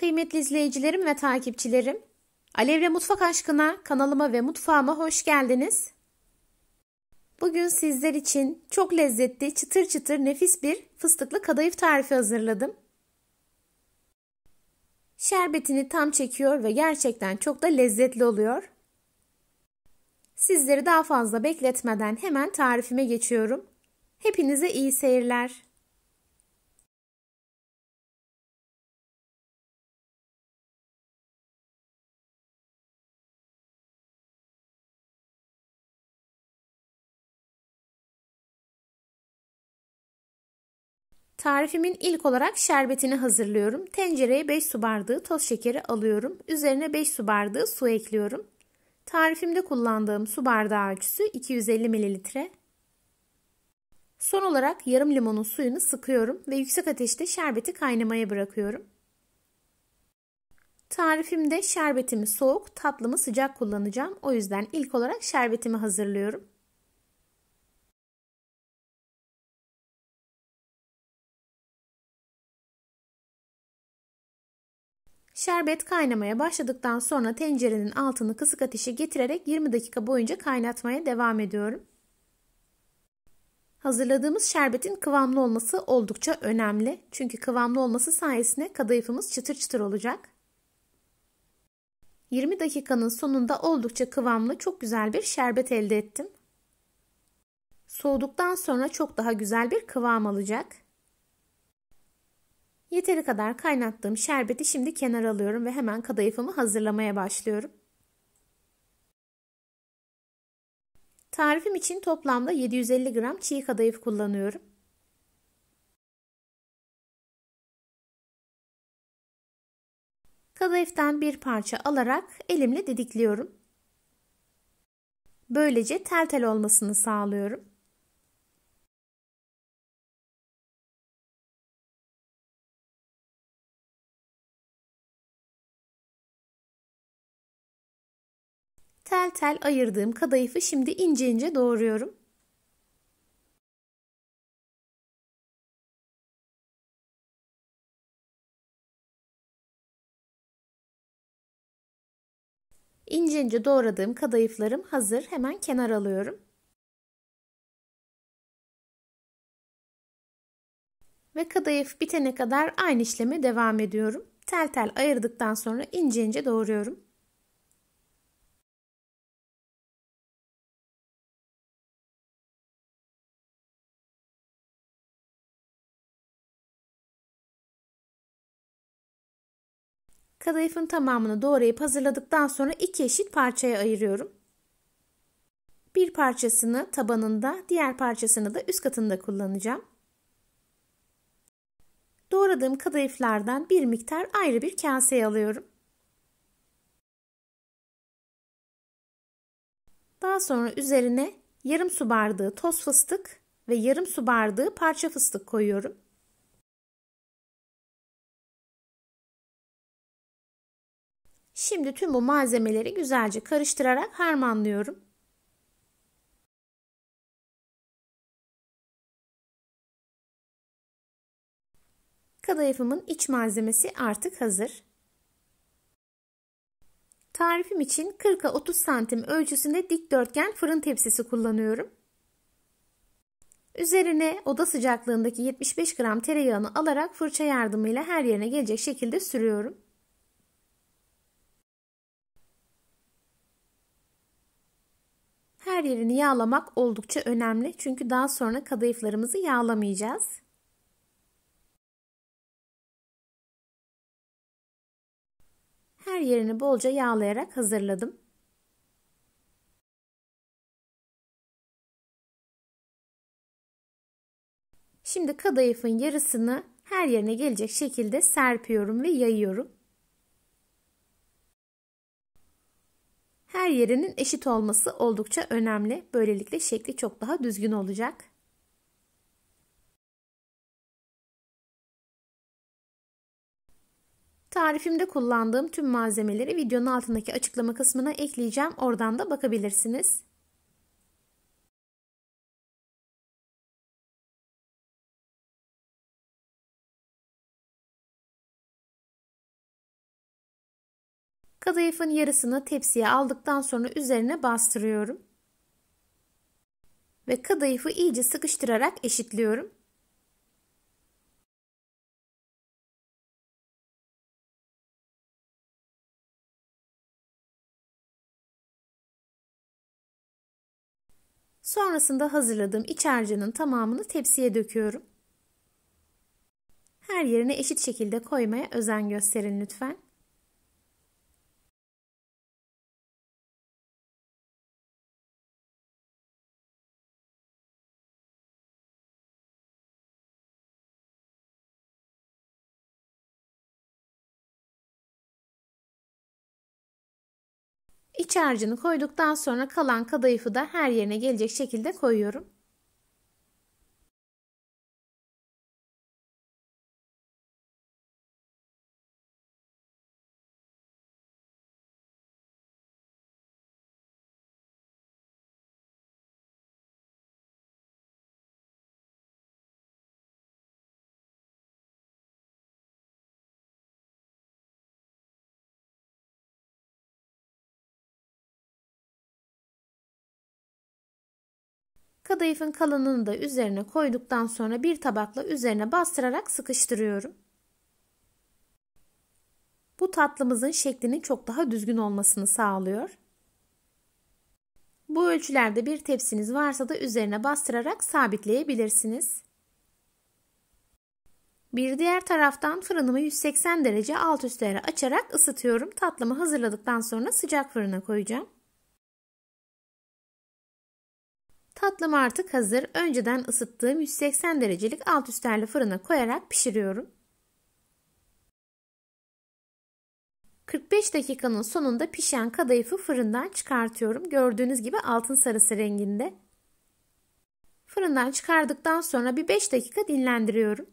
Kıymetli izleyicilerim ve takipçilerim, Alevre Mutfak Aşkına kanalıma ve mutfağıma hoş geldiniz. Bugün sizler için çok lezzetli, çıtır çıtır nefis bir fıstıklı kadayıf tarifi hazırladım. Şerbetini tam çekiyor ve gerçekten çok da lezzetli oluyor. Sizleri daha fazla bekletmeden hemen tarifime geçiyorum. Hepinize iyi seyirler. Tarifimin ilk olarak şerbetini hazırlıyorum. Tencereye 5 su bardağı toz şekeri alıyorum. Üzerine 5 su bardağı su ekliyorum. Tarifimde kullandığım su bardağı ölçüsü 250 ml. Son olarak yarım limonun suyunu sıkıyorum ve yüksek ateşte şerbeti kaynamaya bırakıyorum. Tarifimde şerbetimi soğuk, tatlımı sıcak kullanacağım. O yüzden ilk olarak şerbetimi hazırlıyorum. Şerbet kaynamaya başladıktan sonra tencerenin altını kısık ateşe getirerek 20 dakika boyunca kaynatmaya devam ediyorum. Hazırladığımız şerbetin kıvamlı olması oldukça önemli. Çünkü kıvamlı olması sayesinde kadayıfımız çıtır çıtır olacak. 20 dakikanın sonunda oldukça kıvamlı çok güzel bir şerbet elde ettim. Soğuduktan sonra çok daha güzel bir kıvam alacak. Yeteri kadar kaynattığım şerbeti şimdi kenara alıyorum ve hemen kadayıfımı hazırlamaya başlıyorum. Tarifim için toplamda 750 gram çiğ kadayıf kullanıyorum. Kadayıftan bir parça alarak elimle didikliyorum. Böylece tel tel olmasını sağlıyorum. tel tel ayırdığım kadayıfı şimdi ince ince doğruyorum. İnce ince doğradığım kadayıflarım hazır. Hemen kenar alıyorum. Ve kadayıf bitene kadar aynı işleme devam ediyorum. Tel tel ayırdıktan sonra ince ince doğruyorum. Kadayıfın tamamını doğrayıp hazırladıktan sonra iki eşit parçaya ayırıyorum. Bir parçasını tabanında, diğer parçasını da üst katında kullanacağım. Doğradığım kadayıflardan bir miktar ayrı bir kaseye alıyorum. Daha sonra üzerine yarım su bardağı toz fıstık ve yarım su bardağı parça fıstık koyuyorum. Şimdi tüm bu malzemeleri güzelce karıştırarak harmanlıyorum. Kadayıfımın iç malzemesi artık hazır. Tarifim için 40'a 30 santim ölçüsünde dikdörtgen fırın tepsisi kullanıyorum. Üzerine oda sıcaklığındaki 75 gram tereyağını alarak fırça yardımıyla her yerine gelecek şekilde sürüyorum. her yerini yağlamak oldukça önemli. Çünkü daha sonra kadayıflarımızı yağlamayacağız. Her yerini bolca yağlayarak hazırladım. Şimdi kadayıfın yarısını her yerine gelecek şekilde serpiyorum ve yayıyorum. her yerinin eşit olması oldukça önemli. Böylelikle şekli çok daha düzgün olacak. Tarifimde kullandığım tüm malzemeleri videonun altındaki açıklama kısmına ekleyeceğim. Oradan da bakabilirsiniz. Kadayıfın yarısını tepsiye aldıktan sonra üzerine bastırıyorum. Ve kadayıfı iyice sıkıştırarak eşitliyorum. Sonrasında hazırladığım iç harcının tamamını tepsiye döküyorum. Her yerine eşit şekilde koymaya özen gösterin lütfen. İç harcını koyduktan sonra kalan kadayıfı da her yerine gelecek şekilde koyuyorum. Kadayıfın kalanını da üzerine koyduktan sonra bir tabakla üzerine bastırarak sıkıştırıyorum. Bu tatlımızın şeklinin çok daha düzgün olmasını sağlıyor. Bu ölçülerde bir tepsiniz varsa da üzerine bastırarak sabitleyebilirsiniz. Bir diğer taraftan fırınımı 180 derece alt üstlere açarak ısıtıyorum. Tatlımı hazırladıktan sonra sıcak fırına koyacağım. Tatlım artık hazır. Önceden ısıttığım 180 derecelik alt üsterli fırına koyarak pişiriyorum. 45 dakikanın sonunda pişen kadayıfı fırından çıkartıyorum. Gördüğünüz gibi altın sarısı renginde. Fırından çıkardıktan sonra bir 5 dakika dinlendiriyorum.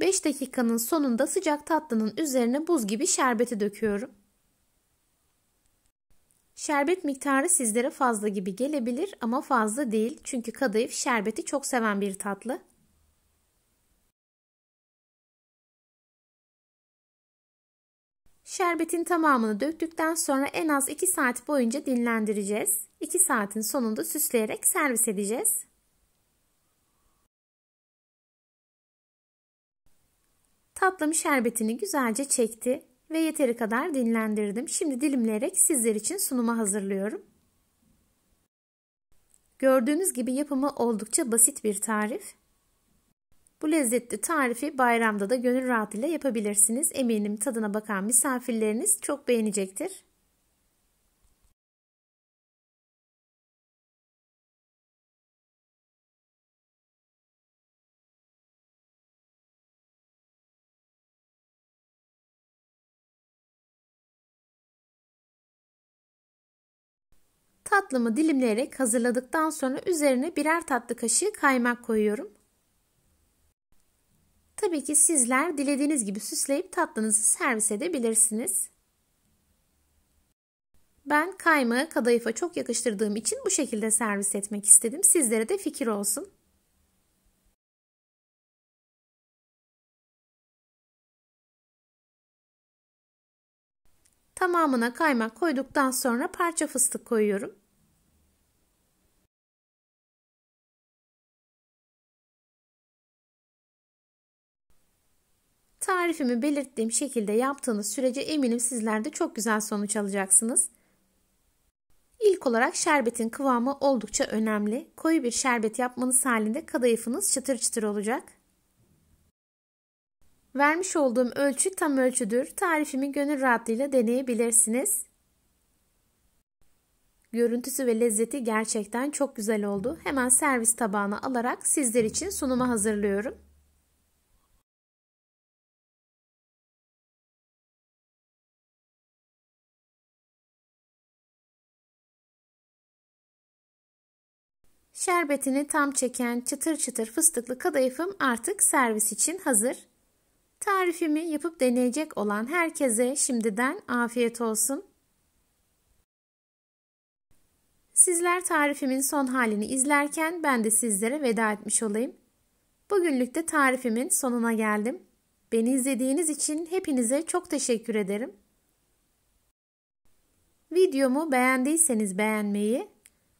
5 dakikanın sonunda sıcak tatlının üzerine buz gibi şerbeti döküyorum. Şerbet miktarı sizlere fazla gibi gelebilir ama fazla değil çünkü kadayıf şerbeti çok seven bir tatlı. Şerbetin tamamını döktükten sonra en az 2 saat boyunca dinlendireceğiz. 2 saatin sonunda süsleyerek servis edeceğiz. Tatlım şerbetini güzelce çekti ve yeteri kadar dinlendirdim. Şimdi dilimleyerek sizler için sunuma hazırlıyorum. Gördüğünüz gibi yapımı oldukça basit bir tarif. Bu lezzetli tarifi bayramda da gönül rahatlığıyla yapabilirsiniz. Eminim tadına bakan misafirleriniz çok beğenecektir. Tatlımı dilimleyerek hazırladıktan sonra üzerine birer tatlı kaşığı kaymak koyuyorum. Tabii ki sizler dilediğiniz gibi süsleyip tatlınızı servis edebilirsiniz. Ben kaymağı kadayıfa çok yakıştırdığım için bu şekilde servis etmek istedim. Sizlere de fikir olsun. Tamamına kaymak koyduktan sonra parça fıstık koyuyorum. Tarifimi belirttiğim şekilde yaptığınız sürece eminim sizler de çok güzel sonuç alacaksınız. İlk olarak şerbetin kıvamı oldukça önemli. Koyu bir şerbet yapmanız halinde kadayıfınız çıtır çıtır olacak. Vermiş olduğum ölçü tam ölçüdür. Tarifimi gönül rahatlığıyla deneyebilirsiniz. Görüntüsü ve lezzeti gerçekten çok güzel oldu. Hemen servis tabağına alarak sizler için sunuma hazırlıyorum. Şerbetini tam çeken çıtır çıtır fıstıklı kadayıfım artık servis için hazır. Tarifimi yapıp deneyecek olan herkese şimdiden afiyet olsun. Sizler tarifimin son halini izlerken ben de sizlere veda etmiş olayım. Bugünlük de tarifimin sonuna geldim. Beni izlediğiniz için hepinize çok teşekkür ederim. Videomu beğendiyseniz beğenmeyi,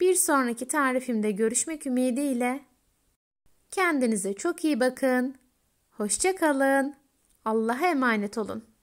Bir sonraki tarifimde görüşmek ümidiyle kendinize çok iyi bakın. Hoşça kalın. Allah'a emanet olun.